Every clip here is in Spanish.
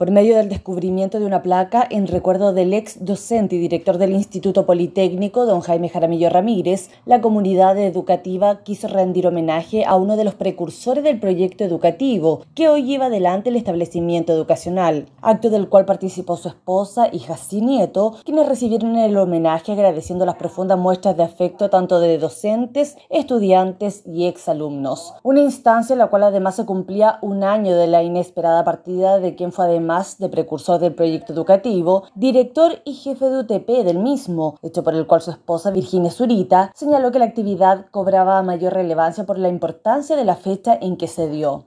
por medio del descubrimiento de una placa en recuerdo del ex docente y director del Instituto Politécnico, don Jaime Jaramillo Ramírez, la comunidad educativa quiso rendir homenaje a uno de los precursores del proyecto educativo que hoy lleva adelante el establecimiento educacional, acto del cual participó su esposa, hija y nieto, quienes recibieron el homenaje agradeciendo las profundas muestras de afecto tanto de docentes, estudiantes y exalumnos. Una instancia en la cual además se cumplía un año de la inesperada partida de quien fue además además de precursor del proyecto educativo, director y jefe de UTP del mismo, hecho por el cual su esposa Virginia Zurita señaló que la actividad cobraba mayor relevancia por la importancia de la fecha en que se dio.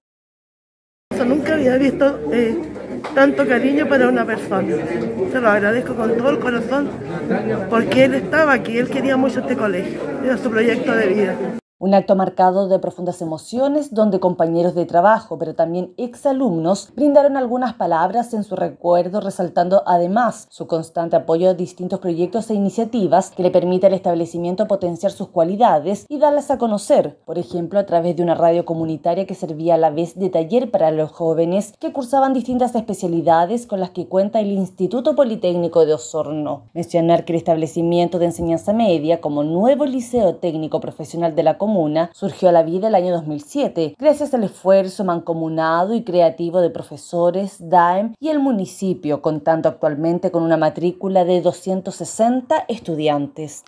Nunca había visto eh, tanto cariño para una persona. Se lo agradezco con todo el corazón porque él estaba aquí, él quería mucho este colegio, era su proyecto de vida. Un acto marcado de profundas emociones donde compañeros de trabajo, pero también exalumnos, brindaron algunas palabras en su recuerdo, resaltando además su constante apoyo a distintos proyectos e iniciativas que le permite al establecimiento potenciar sus cualidades y darlas a conocer, por ejemplo, a través de una radio comunitaria que servía a la vez de taller para los jóvenes que cursaban distintas especialidades con las que cuenta el Instituto Politécnico de Osorno. Mencionar que el establecimiento de enseñanza media como nuevo liceo técnico profesional de la comunidad surgió a la vida el año 2007, gracias al esfuerzo mancomunado y creativo de profesores, DAEM y el municipio, contando actualmente con una matrícula de 260 estudiantes.